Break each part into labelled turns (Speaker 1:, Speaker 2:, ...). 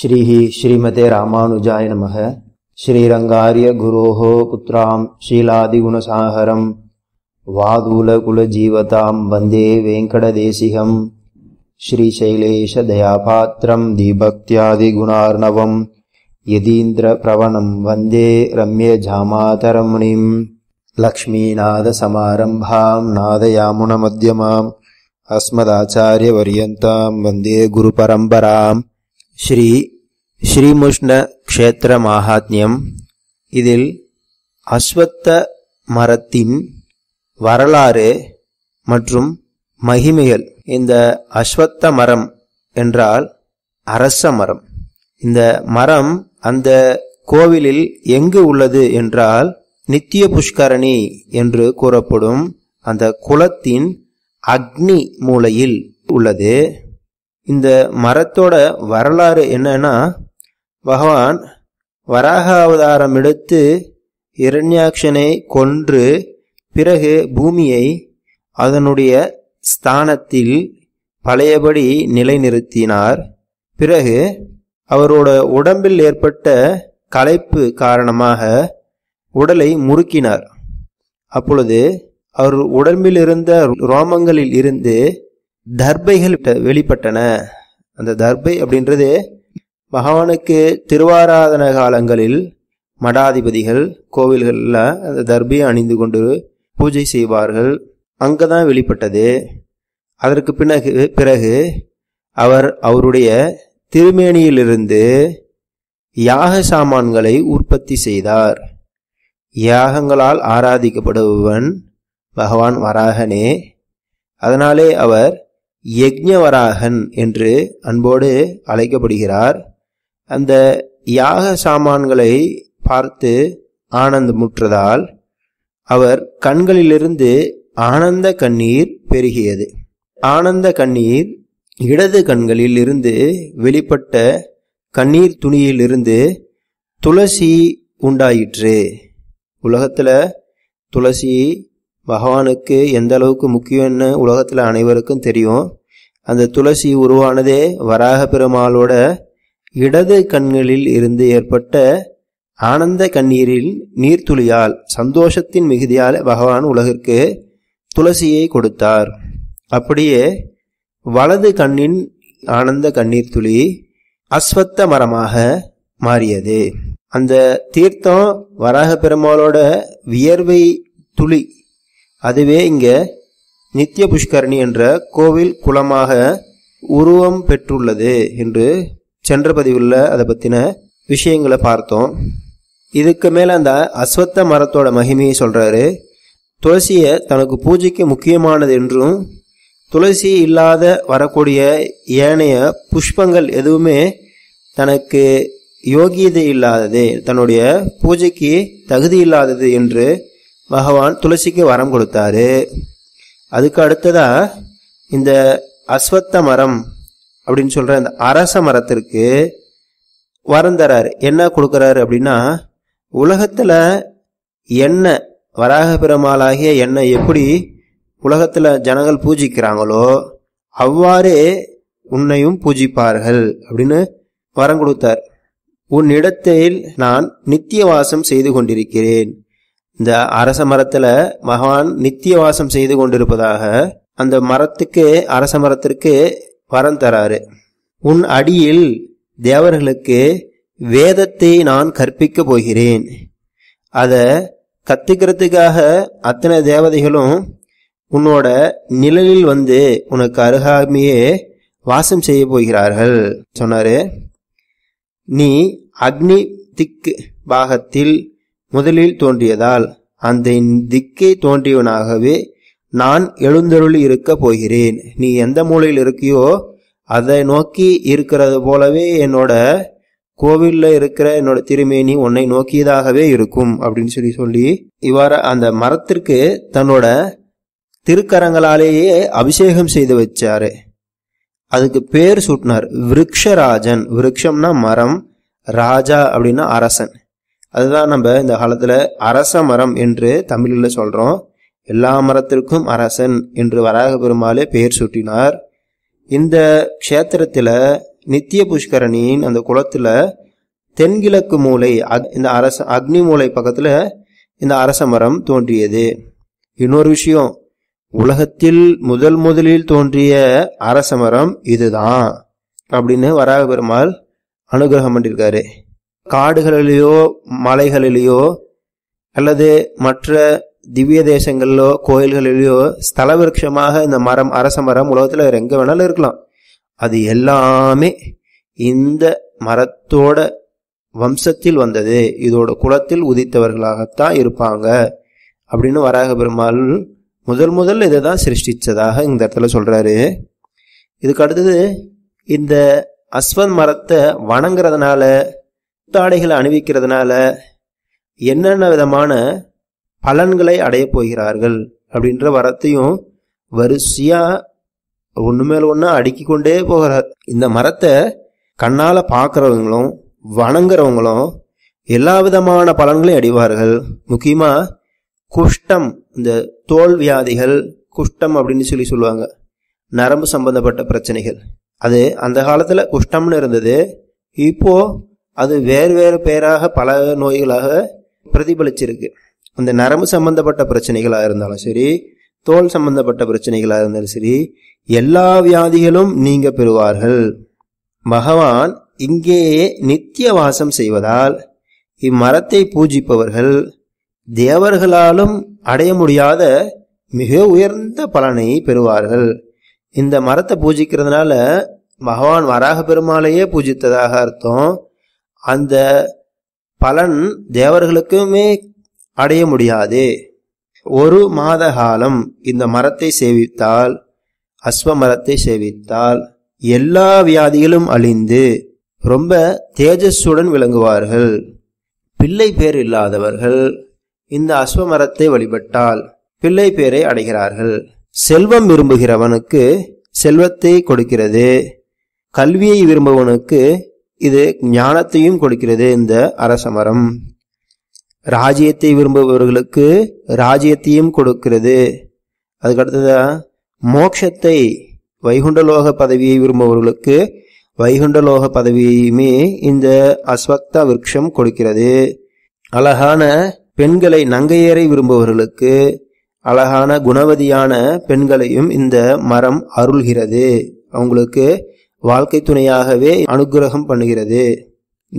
Speaker 1: श्रीः श्रीमते रामानुजाय नमः श्रीरङ्गार्यगुरोः पुत्रां शीलादिगुणसाहरं वादूलकुलजीवतां वन्दे वेङ्कटदेशिहं श्रीशैलेशदयापात्रं यदीन्द्र यतीन्द्रप्रवणं वन्दे रम्यजामातरमुनिं लक्ष्मीनादसमारम्भां नादयामुनमध्यमाम् अस्मदाचार्यवर्यन्तां वन्दे गुरुपरम्पराम् ஸ்ரீ ஸ்ரீமுஷ்ண கஷேத்திர மகாத்மியம் இதில் அஸ்வத்த மரத்தின் வரலாறு மற்றும் மகிமைகள் இந்த அஸ்வத்த மரம் என்றால் அரச மரம் இந்த மரம் அந்த கோவிலில் எங்கு உள்ளது என்றால் நித்திய புஷ்கரணி என்று கூறப்படும் அந்த குலத்தின் அக்னி மூலையில் உள்ளது இந்த மரத்தோட வரலாறு என்னன்னா பகவான் வராக அவதாரம் எடுத்து இரண்யாக்ஷனை கொன்று பிறகு பூமியை அதனுடைய ஸ்தானத்தில் பழையபடி நிலைநிறுத்தினார் பிறகு அவரோட உடம்பில் ஏற்பட்ட களைப்பு காரணமாக உடலை முறுக்கினார் அப்பொழுது அவர் உடம்பில் இருந்த ரோமங்களில் இருந்து தர்பைகள் வெளிப்பட்டன அந்த தர்பை அப்படின்றது பகவானுக்கு திருவாராதன காலங்களில் மடாதிபதிகள் கோவில்களில் அந்த தர்பையை அணிந்து கொண்டு பூஜை செய்வார்கள் அங்கே தான் வெளிப்பட்டது அதற்கு பின்னகு பிறகு அவர் அவருடைய திருமேனியிலிருந்து யாக சாமான்களை உற்பத்தி செய்தார் யாகங்களால் ஆராதிக்கப்படுபவன் பகவான் வராகனே அதனாலே அவர் யஜ்ஞவராகன் என்று அன்போடு அழைக்கப்படுகிறார் அந்த யாக சாமான்களை பார்த்து ஆனந்தமுற்றதால் அவர் கண்களிலிருந்து ஆனந்த கண்ணீர் பெருகியது ஆனந்த கண்ணீர் இடது கண்களில் இருந்து வெளிப்பட்ட கண்ணீர் துணியிலிருந்து துளசி உண்டாயிற்று உலகத்தில் துளசி பகவானுக்கு எந்த அளவுக்கு முக்கியம்னு உலகத்தில் அனைவருக்கும் தெரியும் அந்த துளசி உருவானதே வராக பெருமாளோட இடது கண்களில் இருந்து ஏற்பட்ட ஆனந்த கண்ணீரில் நீர்த்துளியால் சந்தோஷத்தின் மிகுதியால் பகவான் உலகிற்கு துளசியை கொடுத்தார் அப்படியே வலது கண்ணின் ஆனந்த கண்ணீர் துளி அஸ்வத்த மரமாக மாறியது அந்த தீர்த்தம் வராக பெருமாளோட வியர்வை துளி அதுவே இங்கே நித்திய புஷ்கரணி என்ற கோவில் குளமாக உருவம் பெற்றுள்ளது என்று சென்ற பதிவில் அதை பற்றின விஷயங்களை பார்த்தோம் இதுக்கு மேலே அந்த அஸ்வத்த மரத்தோட மகிமையை சொல்கிறாரு துளசியை தனக்கு பூஜைக்கு முக்கியமானது என்றும் துளசி இல்லாத வரக்கூடிய ஏனைய புஷ்பங்கள் எதுவுமே தனக்கு யோகியதை இல்லாதது தன்னுடைய பூஜைக்கு தகுதி இல்லாதது என்று பகவான் துளசிக்கு வரம் கொடுத்தாரு அதுக்கு அடுத்ததா இந்த அஸ்வத்த மரம் அப்படின்னு சொல்கிற இந்த அரச மரத்திற்கு வரம் தராரு என்ன கொடுக்குறாரு அப்படின்னா உலகத்தில் என்ன வராக பெருமாளாகிய எண்ணெய் எப்படி உலகத்தில் ஜனங்கள் பூஜிக்கிறாங்களோ அவ்வாறே உன்னையும் பூஜிப்பார்கள் அப்படின்னு வரம் கொடுத்தார் உன்னிடத்தில் நான் நித்திய வாசம் செய்து கொண்டிருக்கிறேன் இந்த அரச மரத்துல மகவான் நித்திய வாசம் செய்து கொண்டிருப்பதாக அந்த மரத்துக்கு அரச மரத்திற்கு வரம் தராரு உன் அடியில் தேவர்களுக்கு வேதத்தை நான் கற்பிக்க போகிறேன் அதை கத்துக்கிறதுக்காக அத்தனை தேவதைகளும் உன்னோட நிழலில் வந்து உனக்கு அருகாமையே வாசம் செய்ய போகிறார்கள் சொன்னாரு நீ அக்னி திக்கு பாகத்தில் முதலில் தோன்றியதால் அந்த திக்கே தோன்றியவனாகவே நான் எழுந்தருள் இருக்கப் போகிறேன் நீ எந்த மூலையில் இருக்கியோ அதை நோக்கி இருக்கிறது போலவே என்னோட கோவிலில் இருக்கிற என்னோட திருமேனி உன்னை நோக்கியதாகவே இருக்கும் அப்படின்னு சொல்லி சொல்லி இவ்வாறு அந்த மரத்திற்கு தன்னோட திருக்கரங்களாலேயே அபிஷேகம் செய்து வச்சாரு அதுக்கு பேர் சூட்டினார் விருக்ஷராஜன் விருக்ஷம்னா மரம் ராஜா அப்படின்னா அரசன் அதுதான் நம்ம இந்த காலத்தில் அரச மரம் என்று தமிழில் சொல்கிறோம் எல்லா மரத்திற்கும் அரசன் என்று வராக பெருமாளே பெயர் சூட்டினார் இந்த க்ஷேத்திரத்தில் நித்திய புஷ்கரணியின் அந்த குளத்தில் தென்கிழக்கு மூலை இந்த அரச அக்னி மூலை பக்கத்தில் இந்த அரச மரம் தோன்றியது இன்னொரு விஷயம் உலகத்தில் முதல் முதலில் தோன்றிய அரச மரம் இதுதான் அப்படின்னு வராக பெருமாள் அனுகிரகம் பண்ணியிருக்காரு காடுகளிலேயோ மலைகளிலேயோ அல்லது மற்ற திவ்ய தேசங்களிலோ கோயில்களிலேயோ ஸ்தல விருட்சமாக இந்த மரம் அரச மரம் உலகத்தில் எங்கே வேணாலும் இருக்கலாம் அது எல்லாமே இந்த மரத்தோட வம்சத்தில் வந்தது இதோட குலத்தில் உதித்தவர்களாகத்தான் இருப்பாங்க அப்படின்னு வராக பெருமாள் முதல் முதல் இதை தான் சிருஷ்டித்ததாக இந்த இடத்துல சொல்கிறாரு இதுக்கு அடுத்தது இந்த அஸ்வந்த் மரத்தை வணங்குறதுனால புத்தாடைகளை அணிவிக்கிறதுனால என்னென்ன விதமான பலன்களை அடையப் போகிறார்கள் அப்படின்ற வரத்தையும் வரிசையாக ஒன்று மேல் ஒன்றா அடுக்கி கொண்டே போகிறார் இந்த மரத்தை கண்ணால் பார்க்குறவங்களும் வணங்குறவங்களும் எல்லா விதமான பலன்களையும் அடைவார்கள் முக்கியமாக குஷ்டம் இந்த தோல் வியாதிகள் குஷ்டம் அப்படின்னு சொல்லி சொல்லுவாங்க நரம்பு சம்பந்தப்பட்ட பிரச்சனைகள் அது அந்த காலத்தில் குஷ்டம்னு இருந்தது இப்போது அது வேறு வேறு பெயராக பல நோய்களாக பிரதிபலிச்சிருக்கு அந்த நரம்பு சம்பந்தப்பட்ட பிரச்சனைகளாக இருந்தாலும் சரி தோல் சம்பந்தப்பட்ட பிரச்சனைகளாக இருந்தாலும் சரி எல்லா வியாதிகளும் நீங்க பெறுவார்கள் பகவான் இங்கேயே நித்திய வாசம் செய்வதால் இம்மரத்தை பூஜிப்பவர்கள் தேவர்களாலும் அடைய முடியாத மிக உயர்ந்த பலனை பெறுவார்கள் இந்த மரத்தை பூஜிக்கிறதுனால பகவான் வராக பெருமாளையே பூஜித்ததாக அர்த்தம் அந்த பலன் தேவர்களுக்குமே அடைய முடியாது ஒரு மாத காலம் இந்த மரத்தை சேவித்தால் அஸ்வ மரத்தை சேவித்தால் எல்லா வியாதிகளும் அழிந்து ரொம்ப தேஜஸுடன் விளங்குவார்கள் பிள்ளை பேர் இல்லாதவர்கள் இந்த அஸ்வ மரத்தை வழிபட்டால் பிள்ளை பேரை அடைகிறார்கள் செல்வம் விரும்புகிறவனுக்கு செல்வத்தை கொடுக்கிறது கல்வியை விரும்புவனுக்கு இது ஞானத்தையும் கொடுக்கிறது இந்த அரச மரம் ராஜ்யத்தை விரும்புபவர்களுக்கு ராஜ்யத்தையும் கொடுக்கிறது அதுக்கடுத்ததா மோட்சத்தை வைகுண்டலோக பதவியை விரும்புபவர்களுக்கு வைகுண்டலோக பதவியுமே இந்த அஸ்வக்த விரக்ஷம் கொடுக்கிறது அழகான பெண்களை நங்கையரை விரும்புபவர்களுக்கு அழகான குணவதியான பெண்களையும் இந்த மரம் அருள்கிறது அவங்களுக்கு வாழ்க்கை துணையாகவே அனுகிரகம் பண்ணுகிறது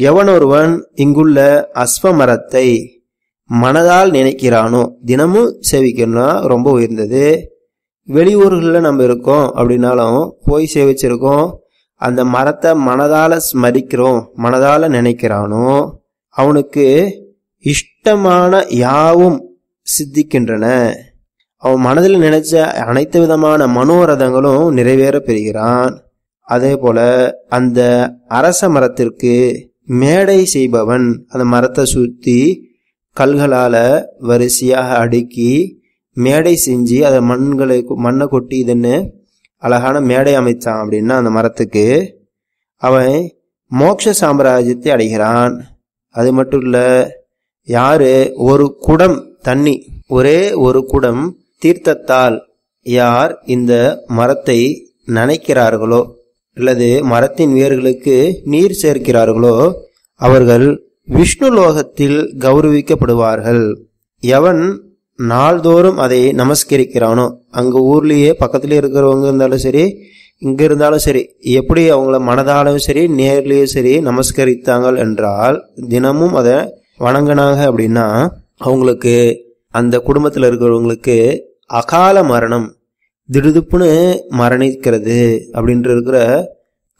Speaker 1: எவனொருவன் இங்குள்ள அஸ்வமரத்தை மரத்தை மனதால் நினைக்கிறானோ தினமும் சேவிக்கணும்னா ரொம்ப உயர்ந்தது வெளியூர்களில் நம்ம இருக்கோம் அப்படின்னாலும் போய் சேவிச்சிருக்கோம் அந்த மரத்தை மனதால் ஸ்மரிக்கிறோம் மனதால் நினைக்கிறானோ அவனுக்கு இஷ்டமான யாவும் சித்திக்கின்றன அவன் மனதில் நினைச்ச அனைத்து விதமான மனோரதங்களும் நிறைவேற பெறுகிறான் அதே போல அந்த அரச மரத்திற்கு மேடை செய்பவன் அந்த மரத்தை சுற்றி கல்களால் வரிசையாக அடுக்கி மேடை செஞ்சு அதை மண்களை மண்ணை கொட்டி இதுன்னு அழகான மேடை அமைச்சான் அப்படின்னா அந்த மரத்துக்கு அவன் மோட்ச சாம்ராஜ்யத்தை அடைகிறான் அது மட்டும் இல்லை யாரு ஒரு குடம் தண்ணி ஒரே ஒரு குடம் தீர்த்தத்தால் யார் இந்த மரத்தை நினைக்கிறார்களோ அல்லது மரத்தின் வேர்களுக்கு நீர் சேர்க்கிறார்களோ அவர்கள் விஷ்ணு லோகத்தில் கௌரவிக்கப்படுவார்கள் எவன் நாள்தோறும் அதை நமஸ்கரிக்கிறானோ அங்கே ஊர்லேயே பக்கத்திலே இருக்கிறவங்க இருந்தாலும் சரி இங்கே இருந்தாலும் சரி எப்படி அவங்கள மனதாலும் சரி நேர்லேயும் சரி நமஸ்கரித்தாங்கள் என்றால் தினமும் அதை வணங்கினாங்க அப்படின்னா அவங்களுக்கு அந்த குடும்பத்தில் இருக்கிறவங்களுக்கு அகால மரணம் திடுதுப்புன்னு மரணிக்கிறது அப்படின்ற இருக்கிற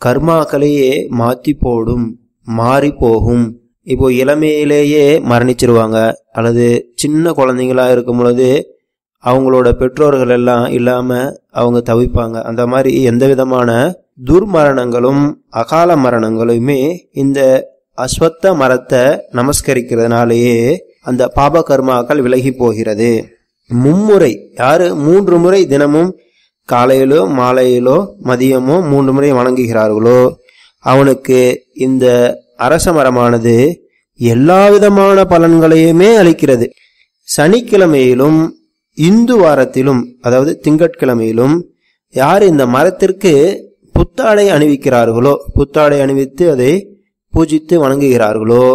Speaker 1: கர்மாக்களையே மாற்றி போடும் மாறி போகும் இப்போ இளமையிலேயே மரணிச்சிருவாங்க அல்லது சின்ன குழந்தைங்களா இருக்கும் பொழுது அவங்களோட பெற்றோர்கள் எல்லாம் இல்லாமல் அவங்க தவிப்பாங்க அந்த மாதிரி எந்த விதமான துர்மரணங்களும் அகால மரணங்களுமே இந்த அஸ்வத்த மரத்தை நமஸ்கரிக்கிறதுனாலேயே அந்த பாப கர்மாக்கள் விலகி போகிறது மும்முறை யாரு மூன்று முறை தினமும் காலையிலோ மாலையிலோ மதியமோ மூன்று முறை வணங்குகிறார்களோ அவனுக்கு இந்த அரச மரமானது எல்லா விதமான பலன்களையுமே அளிக்கிறது சனிக்கிழமையிலும் இந்து வாரத்திலும் அதாவது திங்கட்கிழமையிலும் யார் இந்த மரத்திற்கு புத்தாடை அணிவிக்கிறார்களோ புத்தாடை அணிவித்து அதை பூஜித்து வணங்குகிறார்களோ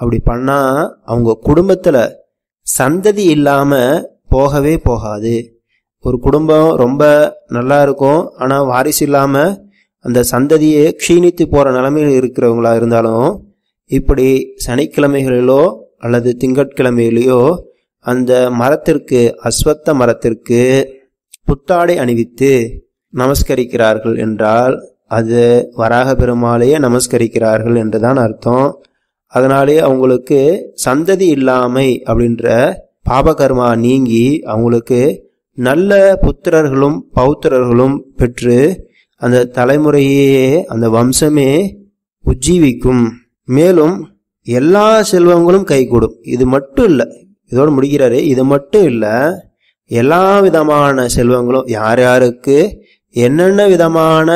Speaker 1: அப்படி பண்ணால் அவங்க குடும்பத்தில் சந்ததி இல்லாமல் போகவே போகாது ஒரு குடும்பம் ரொம்ப நல்லா இருக்கும் ஆனால் வாரிசு இல்லாமல் அந்த சந்ததியை க்ஷீணித்து போகிற நிலமையில் இருக்கிறவங்களா இருந்தாலும் இப்படி சனிக்கிழமைகளிலோ அல்லது திங்கட்கிழமையிலேயோ அந்த மரத்திற்கு அஸ்வத்த மரத்திற்கு புத்தாடை அணிவித்து நமஸ்கரிக்கிறார்கள் என்றால் அது வராக பெருமாளையே நமஸ்கரிக்கிறார்கள் என்றுதான் அர்த்தம் அதனாலே அவங்களுக்கு சந்ததி இல்லாமை அப்படின்ற பாபகர்மா நீங்கி அவங்களுக்கு நல்ல புத்திரர்களும் பௌத்திரர்களும் பெற்று அந்த தலைமுறையே அந்த வம்சமே உஜ்ஜீவிக்கும் மேலும் எல்லா செல்வங்களும் கைகூடும் இது மட்டும் இல்லை இதோடு முடிக்கிறாரு இது மட்டும் இல்லை எல்லா விதமான செல்வங்களும் யார் யாருக்கு என்னென்ன விதமான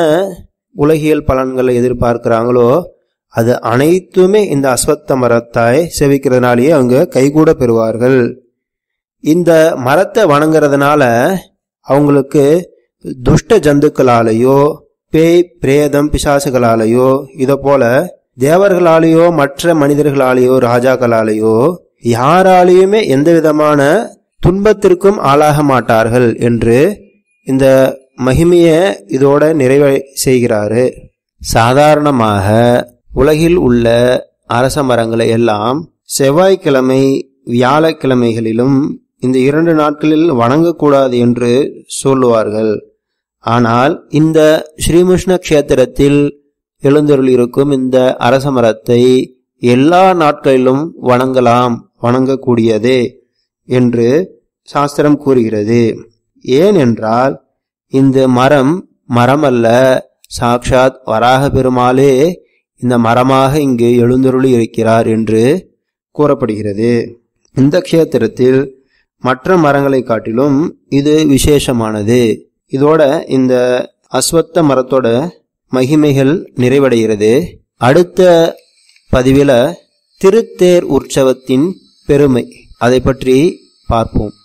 Speaker 1: உலகியல் பலன்களை எதிர்பார்க்கிறாங்களோ அது அனைத்துமே இந்த அஸ்வத்த மரத்தாய் சேவிக்கிறதுனாலேயே அவங்க கைகூட பெறுவார்கள் இந்த மரத்தை வணங்குறதுனால அவங்களுக்கு துஷ்ட ஜந்துக்களாலேயோ பேய் பிரேதம் பிசாசுகளாலேயோ இதை போல தேவர்களாலேயோ மற்ற மனிதர்களாலேயோ ராஜாக்களாலேயோ யாராலேயுமே எந்த விதமான துன்பத்திற்கும் ஆளாக மாட்டார்கள் என்று இந்த மகிமையை இதோட நிறைவு செய்கிறாரு சாதாரணமாக உலகில் உள்ள அரச மரங்களை எல்லாம் செவ்வாய்க்கிழமை வியாழக்கிழமைகளிலும் இந்த இரண்டு நாட்களில் வணங்கக்கூடாது என்று சொல்லுவார்கள் ஆனால் இந்த ஸ்ரீமிருஷ்ண கஷேத்திரத்தில் எழுந்தருளிருக்கும் இந்த அரச மரத்தை எல்லா நாட்களிலும் வணங்கலாம் வணங்கக்கூடியது என்று சாஸ்திரம் கூறுகிறது ஏனென்றால் இந்த மரம் மரம் அல்ல சாக்ஷாத் வராக பெருமாளே இந்த மரமாக இங்கு எழுந்தருளி இருக்கிறார் என்று கூறப்படுகிறது இந்த க்ஷேத்திரத்தில் மற்ற மரங்களை காட்டிலும் இது விசேஷமானது இதோட இந்த அஸ்வத்த மரத்தோட மகிமைகள் நிறைவடைகிறது அடுத்த பதிவில் திருத்தேர் உற்சவத்தின் பெருமை அதை பற்றி பார்ப்போம்